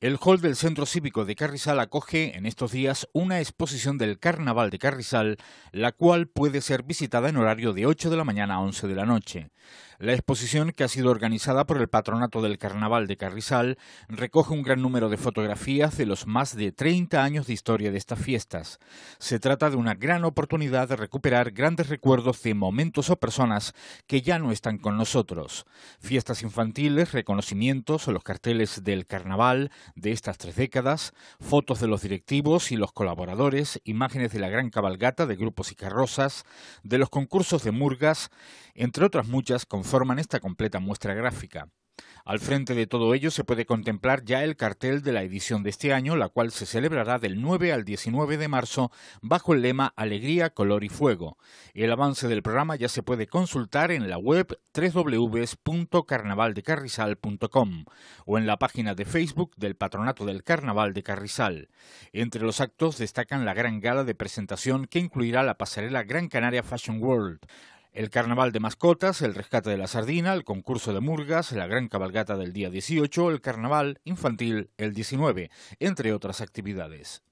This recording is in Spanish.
El hall del Centro Cívico de Carrizal acoge en estos días una exposición del Carnaval de Carrizal, la cual puede ser visitada en horario de 8 de la mañana a 11 de la noche. La exposición, que ha sido organizada por el Patronato del Carnaval de Carrizal, recoge un gran número de fotografías de los más de 30 años de historia de estas fiestas. Se trata de una gran oportunidad de recuperar grandes recuerdos de momentos o personas que ya no están con nosotros. Fiestas infantiles, reconocimientos, o los carteles del Carnaval, de estas tres décadas, fotos de los directivos y los colaboradores, imágenes de la gran cabalgata de grupos y carrozas, de los concursos de murgas, entre otras muchas, conforman esta completa muestra gráfica. Al frente de todo ello se puede contemplar ya el cartel de la edición de este año, la cual se celebrará del 9 al 19 de marzo bajo el lema Alegría, Color y Fuego. El avance del programa ya se puede consultar en la web www.carnavaldecarrizal.com o en la página de Facebook del Patronato del Carnaval de Carrizal. Entre los actos destacan la gran gala de presentación que incluirá la pasarela Gran Canaria Fashion World, el carnaval de mascotas, el rescate de la sardina, el concurso de murgas, la gran cabalgata del día 18, el carnaval infantil el 19, entre otras actividades.